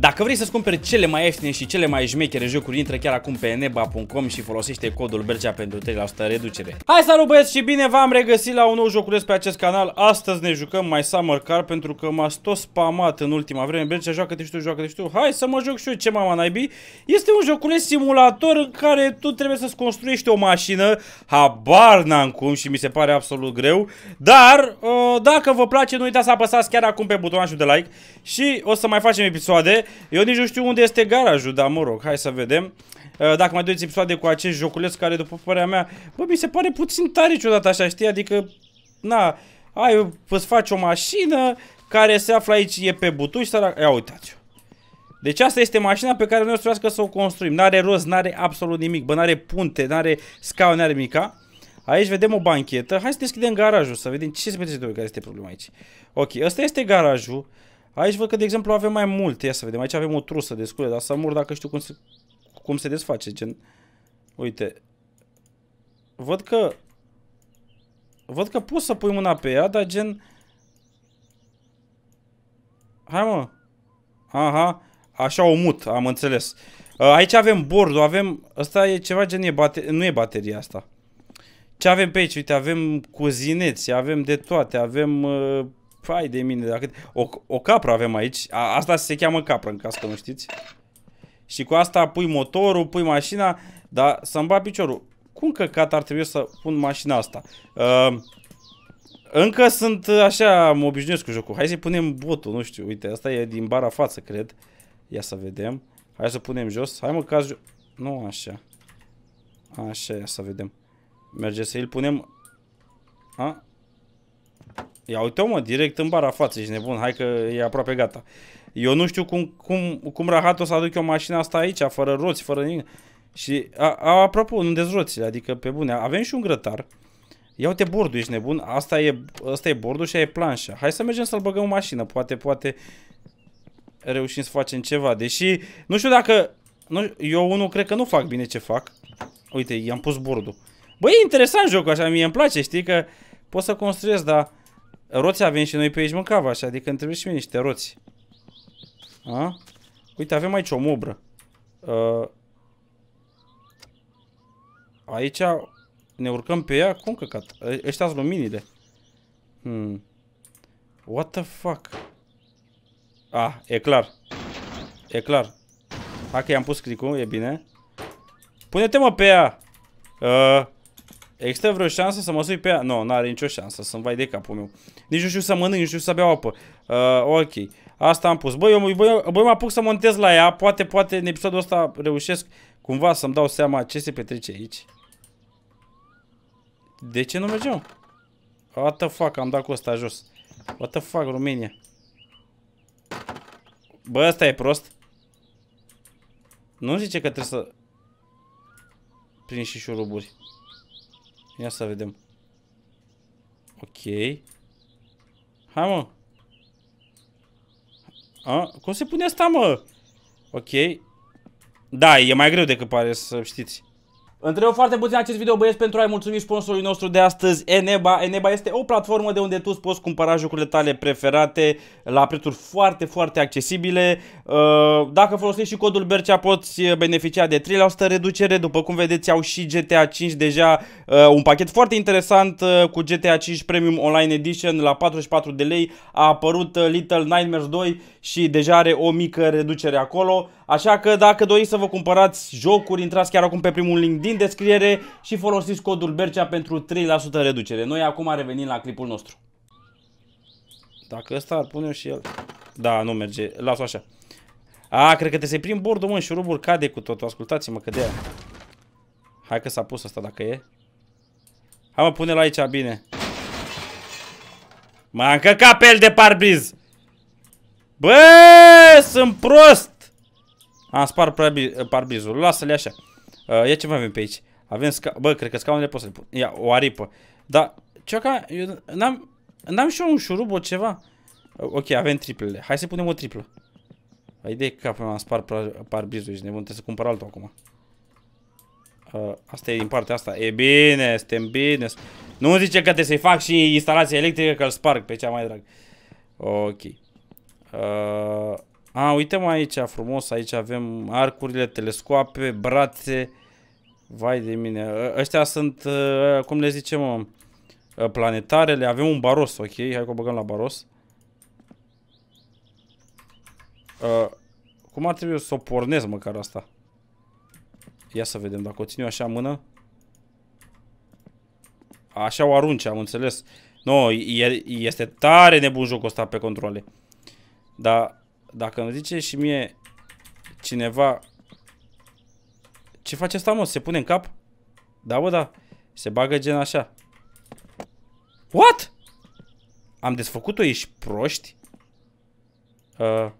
Dacă vrei să-ți cumperi cele mai ieftine și cele mai jmechere jocuri, intră chiar acum pe neba.com și folosește codul Bercea pentru 3% reducere. Hai salut băieți și bine v-am regăsit la un nou joculeț pe acest canal. Astăzi ne jucăm mai Summer Car pentru că m a tot spamat în ultima vreme. Bercea, joacă-te știu, joacă-te știu. Hai să mă joc și eu ce mama naibii. Este un joculeț simulator în care tu trebuie să-ți construiești o mașină. Habar n-am cum și mi se pare absolut greu. Dar uh, dacă vă place, nu uitați să apăsați chiar acum pe butonul de like și o să mai facem episoade. Eu nici nu știu unde este garajul, dar mă rog, hai să vedem. Uh, dacă mai doiți episoade cu acest joculeț care, după părerea mea, bă, mi se pare puțin tare ciudată așa, știi? Adică, na, ai, îți faci o mașină care se află aici, e pe butuș, sărac... Ia uitați-o. Deci asta este mașina pe care noi o trebuie să o construim. N-are roz, n-are absolut nimic, bă, n-are punte, n-are scaun, n-are mica. Aici vedem o banchetă. Hai să deschidem garajul, să vedem ce se petrece care este problema aici. Ok, ăsta este garajul. Aici văd că, de exemplu, avem mai multe. Ia să vedem. Aici avem o trusă de scule, dar să mur dacă știu cum se, cum se desface. Gen, uite. Văd că... Văd că poți să pui mâna pe ea, dar gen... Hai mă. Aha. Așa o mut, am înțeles. Uh, aici avem bordul, avem... Asta e ceva gen... E bate... Nu e bateria asta. Ce avem pe aici? Uite, avem cuzineți, avem de toate, avem... Uh Fai de mine, dacă... O, o capră avem aici. A, asta se cheamă capră, în caz că nu știți. Și cu asta pui motorul, pui mașina, dar să-mi bat piciorul. Cum căcat ar trebui să pun mașina asta? Uh, încă sunt uh, așa, mă obișnuiesc cu jocul. Hai să-i punem botul, nu știu. Uite, asta e din bara față, cred. Ia să vedem. Hai să punem jos. Hai mă, caz Nu, așa. Așa, ia să vedem. Merge să îl punem... A? Ia uite mă, direct în bara față, ești nebun, hai că e aproape gata. Eu nu știu cum, cum, cum rahat o să aduc eu mașina asta aici, fără roți, fără nimic. Și, a, a, apropo, nu dezroțile, adică pe bune, avem și un grătar. Ia uite bordul, ești nebun, asta e, asta e bordul și aia e planșa. Hai să mergem să-l băgăm în mașină, poate, poate reușim să facem ceva. Deși, nu știu dacă, nu, eu unul cred că nu fac bine ce fac. Uite, i-am pus bordul. Băi, e interesant jocul așa, mie îmi place, știi, că pot să construiesc, dar Roți avem și noi pe aici mâncava așa, adică îmi trebuie și mie niște roți. A? Uite, avem aici o mobră. A, aici ne urcăm pe ea? Cum căcat? Ăștia sunt luminile. Hmm. What the fuck? Ah, e clar. E clar. Hai că i-am pus clicul, e bine. Pune-te mă pe ea! Uh, Există vreo șansă să mă sui pe ea? Nu, no, n-are nicio șansă să-mi vai de capul meu. Nici nu știu să mănânc, nici nu știu să beau apă. Uh, ok, asta am pus. Băi, eu, băi, băi, mă apuc să montez la ea. Poate, poate în episodul ăsta reușesc cumva să-mi dau seama ce se petrece aici. De ce nu mergem? What the fuck, am dat cu ăsta jos. What the fuck, România. Bă, ăsta e prost. Nu zice că trebuie să... Prin și șuruburi. Ia să vedem. Ok. Hai, mă. A, cum se pune asta, mă? Ok. Da, e mai greu decât pare să știți. Întreb foarte puțin acest video, băieți, pentru a-i mulțumi sponsorului nostru de astăzi, Eneba. Eneba este o platformă de unde tu îți poți cumpăra jocurile tale preferate la prețuri foarte, foarte accesibile. Uh, dacă folosești și codul Bercea, poți beneficia de 3% reducere. După cum vedeți, au și GTA 5 deja uh, un pachet foarte interesant uh, cu GTA 5 Premium Online Edition la 44 de lei. A apărut Little Nightmares 2 și deja are o mică reducere acolo. Așa că dacă doriți să vă cumpărați jocuri, intrați chiar acum pe primul link din descriere și folosiți codul BERCEA pentru 3% reducere. Noi acum revenim la clipul nostru. Dacă ăsta ar pune și el... Da, nu merge. Las-o așa. A, cred că te se prim bordul, mă, șurubul cade cu totul. Ascultați-mă, că de -aia. Hai că s-a pus asta dacă e. Hai mă, pune-l aici, bine. M-a încăcat pe el de parbriz. Bă, sunt prost. Am spart parbrizul. Lasă-le așa. Uh, ia ce mai avem pe aici. Avem sca Bă, cred că scaunele pot să le pun. Ia, o aripă. Dar, Ce? eu n-am... N-am și eu un șurub, o ceva. Uh, ok, avem triplele. Hai să punem o triplă. Ai de cap, am spart parbizul, parbrizul, ești nebun, trebuie să cumpăr altul acum. Uh, asta e din partea asta. E bine, suntem bine. Nu zice că trebuie să-i fac și instalația electrică, că îl sparg pe cea mai drag. Ok. Uh, a, uite mai aici, frumos, aici avem arcurile, telescoape, brațe. Vai de mine, ă, ăștia sunt, ă, cum le zicem, ă, planetarele. Avem un baros, ok? Hai că o băgăm la baros. cum ar trebui să o pornez măcar asta? Ia să vedem, dacă o țin eu așa în mână. Așa o arunce, am înțeles. No, este tare nebun jocul ăsta pe controle. Dar dacă îmi zice și mie cineva... Ce face asta, mă? Se pune în cap? Da, bă, da. Se bagă gen așa. What? Am desfăcut-o? Ești proști? Uh.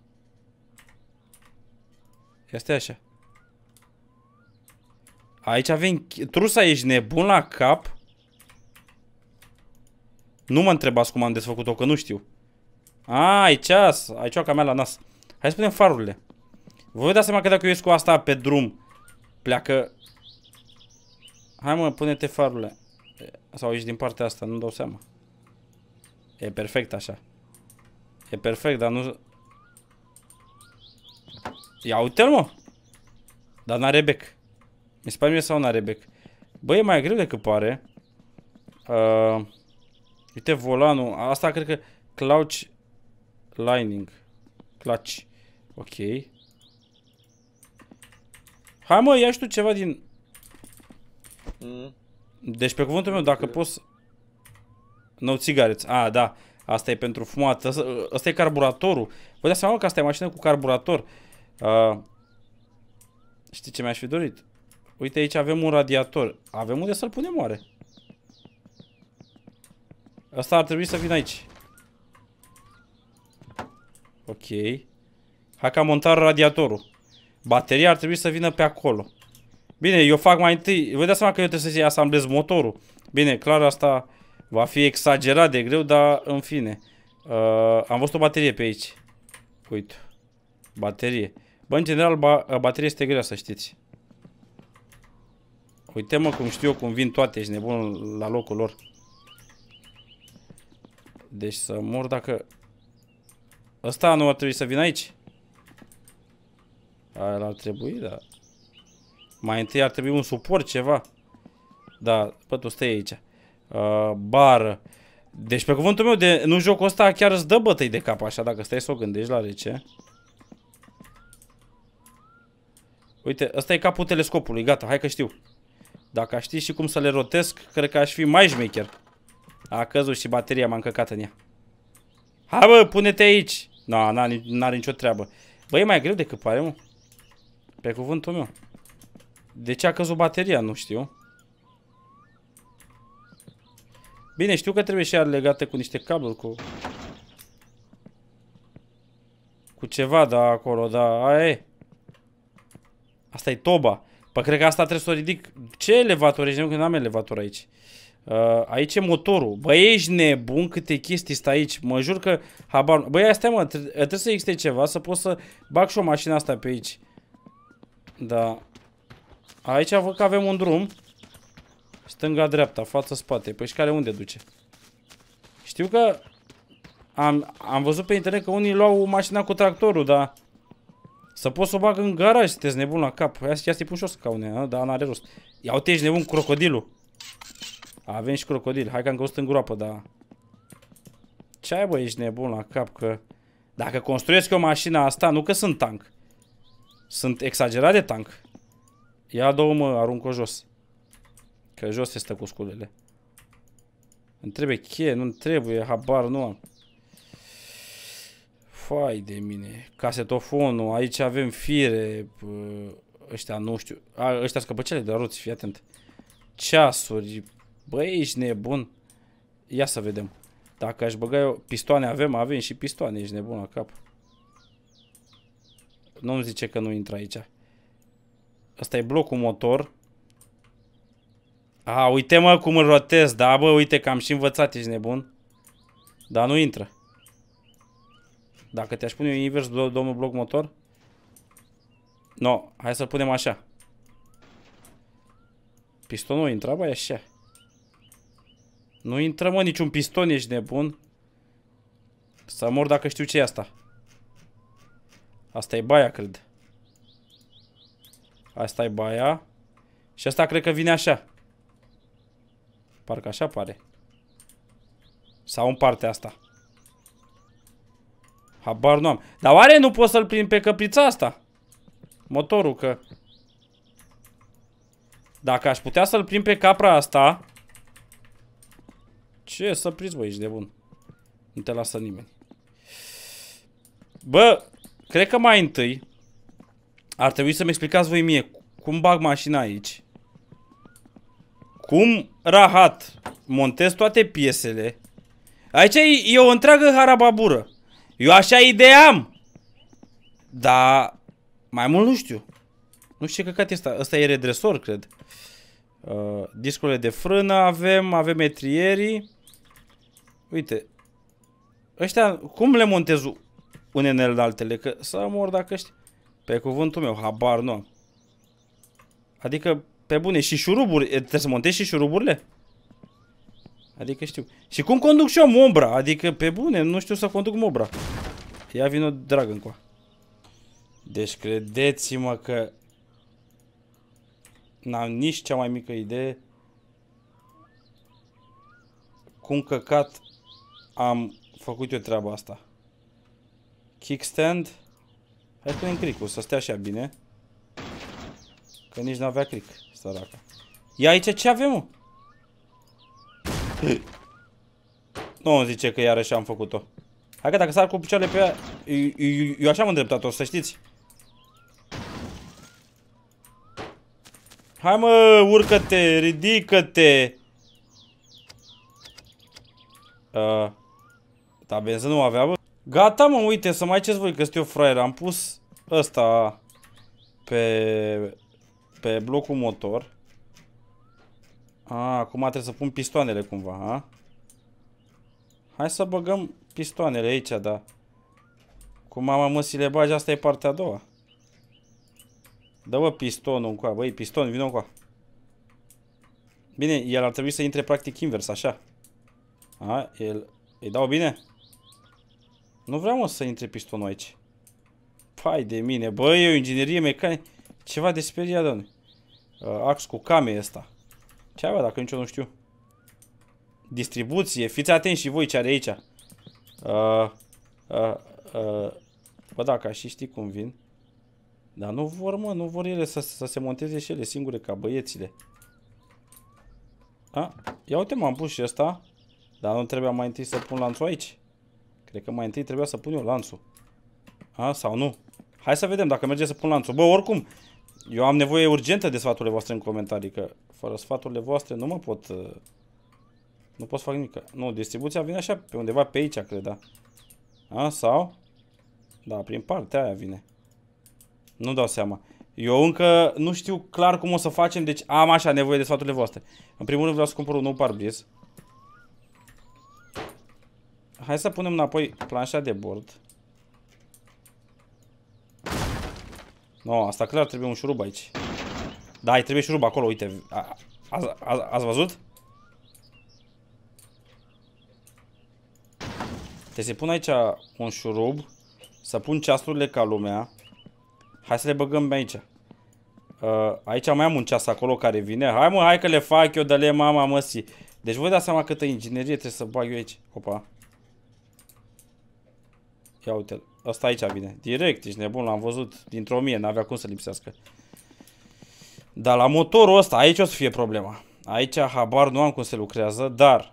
Ia așa. Aici avem... Trusa, ești nebun la cap? Nu mă întrebați cum am desfăcut-o, că nu știu. A, ai ceas. Ai cioaca mea la nas. Hai să punem farurile. Vă dați seama că dacă eu ies cu asta pe drum, pleacă... Hai mă, pune-te farurile. Sau ești din partea asta, nu dau seama. E perfect așa. E perfect, dar nu... Ia uite-l mă! Dar n-are bec. Mi se pare mie sau n-are bec. Bă, e mai greu decât pare. Uh, uite volanul. Asta cred că clouch Lining. Clutch. Ok. Hai mă, ia și tu ceva din... Mm. Deci pe cuvântul meu, dacă poți... No cigarettes. Ah, da. Asta e pentru fumat. Asta, asta e carburatorul. Vă dați seama că asta e mașină cu carburator. Uh, știi ce mi-aș fi dorit? Uite aici avem un radiator. Avem unde să-l punem oare? Asta ar trebui să vină aici. Ok. Hai ca montar radiatorul. Bateria ar trebui să vină pe acolo. Bine, eu fac mai întâi... Vă dați seama că eu trebuie să-i asamblez motorul. Bine, clar asta va fi exagerat de greu, dar în fine. Uh, am văzut o baterie pe aici. Uite. Baterie. Bă, în general, ba bateria este grea, să știți. Uite mă cum știu eu cum vin toate, și nebun la locul lor. Deci să mor dacă Ăsta nu ar trebui să vină aici? Aia ar trebui, da. Mai întâi ar trebui un suport, ceva. Da, bă, tu stai aici. Uh, bară. Deci, pe cuvântul meu, de, nu jocul ăsta chiar îți dă bătăi de cap, așa, dacă stai să o gândești la rece. Uite, ăsta e capul telescopului, gata, hai că știu. Dacă aș ști și cum să le rotesc, cred că aș fi mai șmecher. A căzut și bateria m-a încăcat în ea. Hai bă, pune-te aici! Da, n-are -are nicio treabă. Băi, e mai greu decât pare, mă. Pe cuvântul meu. De ce a căzut bateria? Nu știu. Bine, știu că trebuie și ea legată cu niște cabluri, cu... Cu ceva, da, acolo, da, aia e. Asta e toba. Păi cred că asta trebuie să o ridic. Ce elevator ești? Nu, că n-am elevator aici. Uh, aici e motorul. Bă, ești nebun câte chestii stai aici. Mă jur că habar... Bă, ia stai mă, tre trebuie să existe ceva să pot să bag și o mașină asta pe aici. Da. Aici văd că avem un drum. Stânga-dreapta, față-spate. Păi și care unde duce? Știu că am, am văzut pe internet că unii luau mașina cu tractorul, dar... Să pot să o bag în garaj, sunteți nebun la cap. Ia, ia să-i pun și o dar n-are rost. Ia uite, ești nebun crocodilul. Avem și crocodil. Hai că am găsit în groapă, da. Ce ai, bă, ești nebun la cap că... Dacă construiesc o mașină asta, nu că sunt tank. Sunt exagerat de tank. Ia două mă, arunc-o jos. Că jos este cu sculele. Îmi trebuie cheie, nu trebuie, habar nu am. Fai de mine. Casetofonul, aici avem fire. Ăștia nu știu. A, ăștia scăpăcele de la roți, fii atent. Ceasuri, Băi, ești nebun. Ia să vedem. Dacă aș băga eu... Pistoane avem? Avem și pistoane. Ești nebun la cap. Nu-mi zice că nu intră aici. Asta e blocul motor. A, uite mă cum îl rotez. Da, bă, uite că am și învățat. Ești nebun. Dar nu intră. Dacă te-aș pune eu invers, do domnul bloc motor? No, hai să punem așa. Pistonul intra, e așa. Nu intră, mă, niciun piston, ești nebun. Să mor dacă știu ce e asta. Asta e baia, cred. Asta e baia. Și asta cred că vine așa. Parcă așa pare. Sau în partea asta. Habar nu am. Dar oare nu pot să-l prind pe căprița asta? Motorul, că... Dacă aș putea să-l prind pe capra asta... Ce să prins, bă, ești de bun. Nu te lasă nimeni. Bă, cred că mai întâi ar trebui să-mi explicați voi mie cum bag mașina aici. Cum rahat montez toate piesele. Aici e, e o întreagă harababură. Eu așa ideam. Dar mai mult nu știu. Nu știu ce căcat e asta. Asta e redresor, cred. Uh, discurile de frână avem, avem etrierii. Uite. Ăștia, cum le montez unele de altele? Că să mor dacă ăștia... Pe cuvântul meu, habar nu am. Adică, pe bune, și șuruburi, trebuie să montezi și șuruburile? Adică știu. Și cum conduc și eu umbra? Adică, pe bune, nu știu să conduc umbra. Ia vino dragă încoa. Deci credeți-mă că n-am nici cea mai mică idee cum căcat am făcut eu treaba asta. Kickstand. Hai să punem cricul, să stea așa bine. Că nici n-avea cric, săraca. Ia aici ce avem, mă? Nu îmi zice că iarăși am făcut-o. Hai că dacă sar cu picioarele pe ea, eu, eu, eu așa am îndreptat-o, să știți. Hai mă, urcă-te, ridică-te. Uh. Dar benzină nu avea, bă. Gata, mă, uite, să mai ce voi, că sunt eu fraier. Am pus ăsta pe, pe blocul motor. A, acum trebuie să pun pistoanele cumva, ha? Hai să băgăm pistoanele aici, da. Cum am mă, le bagi, asta e partea a doua. Dă-vă pistonul încoa, băi, piston, vină încoa. Bine, el ar trebui să intre practic invers, așa. A, el, îi dau bine? Nu vreau mă, să intre pistonul aici. Pai de mine, bă, e o inginerie mecanică. Ceva de speria, doamne. Uh, ax cu came ăsta. Ce avea dacă nici eu nu știu? Distribuție, fiți atenți și voi ce are aici. Uh, uh, uh. Bă, dacă și știi cum vin. Dar nu vor, mă, nu vor ele să, să se monteze și ele singure ca băiețile. A, ia uite, m-am pus și ăsta. Dar nu trebuia mai întâi să pun lanțul aici. Cred că mai întâi trebuia să pun eu lanțul. A, sau nu? Hai să vedem dacă merge să pun lanțul. Bă, oricum, eu am nevoie urgentă de sfaturile voastre în comentarii, că fără sfaturile voastre nu mă pot... Uh, nu pot să fac nimic. Nu, distribuția vine așa, pe undeva pe aici, cred, da. A, sau? Da, prin partea aia vine. Nu dau seama. Eu încă nu știu clar cum o să facem, deci am așa nevoie de sfaturile voastre. În primul rând vreau să cumpăr un nou parbriz hai să punem înapoi planșa de bord. No, asta clar trebuie un șurub aici. Da, îi trebuie șurub acolo, uite. ați văzut? Te deci se pun aici un șurub. Să pun ceasurile ca lumea. Hai să le băgăm aici. Uh, aici mai am un ceas acolo care vine. Hai mă, hai că le fac eu, dă le mama măsii. Deci voi dați seama câtă inginerie trebuie să bag eu aici. Opa. Ia uite-l. Asta aici vine. Direct, ești nebun, l-am văzut. Dintr-o mie, n-avea cum să lipsească. Dar la motorul ăsta, aici o să fie problema. Aici habar nu am cum se lucrează, dar...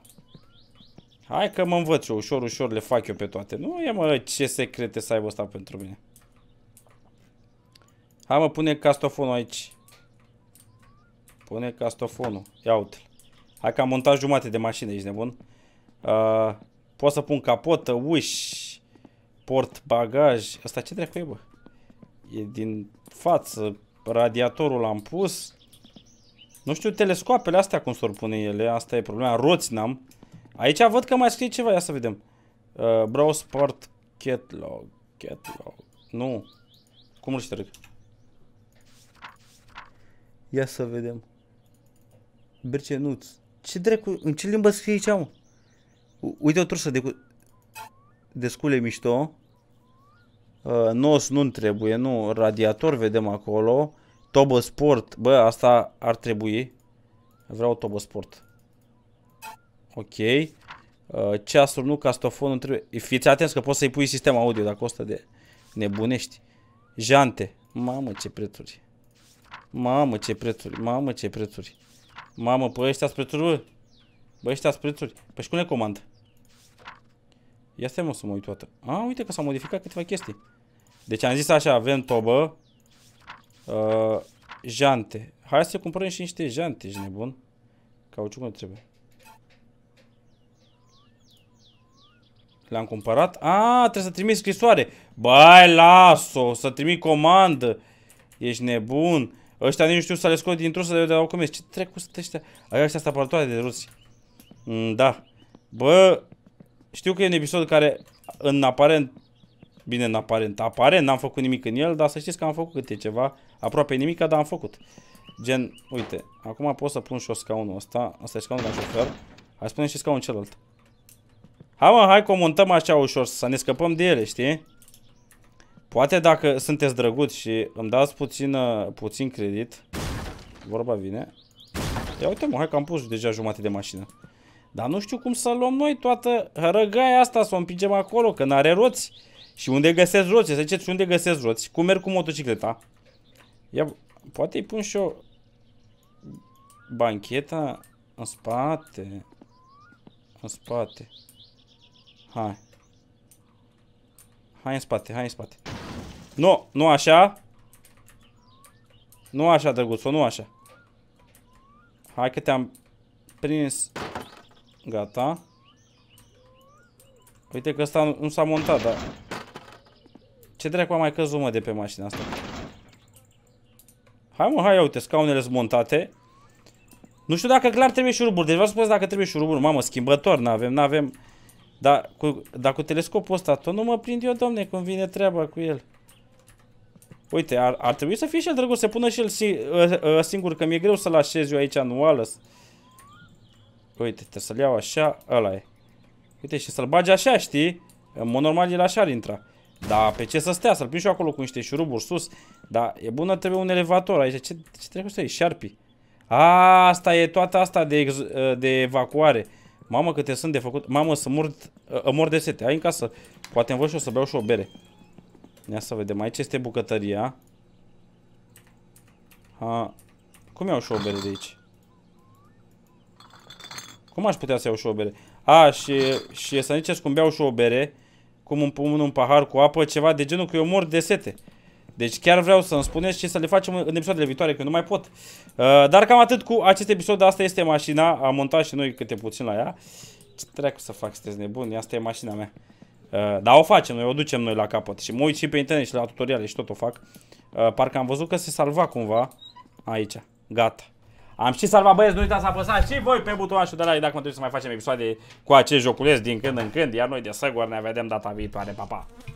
Hai că mă învăț eu, ușor, ușor le fac eu pe toate. Nu e, mă, ce secrete să aibă ăsta pentru mine. Hai, mă, pune castofonul aici. Pune castofonul. Ia uite-l. Hai că am montat jumate de mașină, ești nebun. Uh, pot să pun capotă, uși, port bagaj. Asta ce dracu e, bă? E din față. Radiatorul l-am pus. Nu știu, telescoapele astea cum s-or pune ele. Asta e problema. Roți n-am. Aici văd că mai scrie ceva. Ia să vedem. Uh, browse port catalog. catalog. Nu. Cum îl șterg? Ia să vedem. Bercenuț. Ce dracu? În ce limbă scrie aici, mă? uite o trusă de cu descule mișto. Uh, nos nu trebuie, nu. Radiator vedem acolo. Tobă sport. Bă, asta ar trebui. Vreau tobă sport. Ok. Uh, ceasul nu, castofonul trebuie. Fiți atenți că poți să-i pui sistem audio dacă o de nebunești. Jante. Mamă ce prețuri. Mamă ce prețuri. Mamă ce prețuri. Mamă, pe ăștia prețuri. Bă, ăștia prețuri. Păi și cum le comandă? Ia stai mă să mă uit toată. A, uite că s-au modificat câteva chestii. Deci am zis așa, avem tobă, uh, jante. Hai să cumpărăm și niște jante, ești nebun. Cauciucul trebuie. Le-am cumpărat. A, trebuie să trimit scrisoare. Băi, las-o, să trimit comandă. Ești nebun. Ăștia nici nu știu să le scot să trusă de cum comis. Ce trecut sunt ăștia? Aia ăștia sunt de rusi. Mm, da. Bă, știu că e un episod care în aparent, bine în aparent, aparent n-am făcut nimic în el, dar să știți că am făcut câte ceva, aproape nimic, dar am făcut. Gen, uite, acum pot să pun și o scaunul ăsta, ăsta e scaunul la șofer, hai să punem și scaunul celălalt. Hai mă, hai că o montăm așa ușor, să ne scăpăm de ele, știi? Poate dacă sunteți drăguți și îmi dați puțin, uh, puțin credit, vorba vine. Ia uite mă, hai că am pus deja jumate de mașină. Dar nu știu cum să luăm noi toată hărăgaia asta, să o împingem acolo, că n-are roți. Și unde găsesc roți? Să ziceți unde găsesc roți. Cum merg cu motocicleta? Ia, poate îi pun și o bancheta în spate. În spate. Hai. Hai în spate, hai în spate. Nu, nu așa. Nu așa, drăguțul, nu așa. Hai că te-am prins Gata. Uite că ăsta nu s-a montat, dar... Ce dracu a mai căzut, mă, de pe mașina asta? Hai, mă, hai, uite, scaunele sunt montate. Nu știu dacă clar trebuie șuruburi. Deci vreau să spun dacă trebuie șuruburi. Mamă, schimbător, n-avem, n-avem. Dar cu, dar cu telescopul ăsta tot nu mă prind eu, domne, cum vine treaba cu el. Uite, ar, ar trebui să fie și el drăguț, să pună și el si, uh, uh, singur, că mi-e greu să-l așez eu aici nu alăs. Uite, trebuie să-l iau așa, ăla e. Uite, și să-l bagi așa, știi? În mod normal el așa ar intra. Da, pe ce să stea? Să-l și acolo cu niște șuruburi sus. Da, e bună, trebuie un elevator aici. Ce, ce trebuie să iei? Șarpii. A, asta e toată asta de, ex, ă, de evacuare. Mamă, câte sunt de făcut. Mamă, să mor, ă, ă, mor de sete. Ai în casă. Poate învăț și o să beau și o bere. Ia să vedem. Aici este bucătăria. Ha. Cum iau și o bere de aici? Cum aș putea să iau și o bere? A, și, și să ziceți cum beau și o bere, cum îmi pun un pahar cu apă, ceva de genul, că eu mor de sete. Deci chiar vreau să-mi spuneți și să le facem în episoadele viitoare, că nu mai pot. Uh, dar cam atât cu acest episod. Asta este mașina. Am montat și noi câte puțin la ea. Ce treacu să fac, sunteți nebuni? Asta e mașina mea. Uh, dar o facem noi, o ducem noi la capăt. Și mă uit și pe internet și la tutoriale și tot o fac. Uh, parcă am văzut că se salva cumva aici. Gata. Am și salvat băieți, nu uitați să apăsați și voi pe butonul de like dacă mă trebuie să mai facem episoade cu acest joculeț din când în când, iar noi de Săgor ne vedem data viitoare, papa. pa!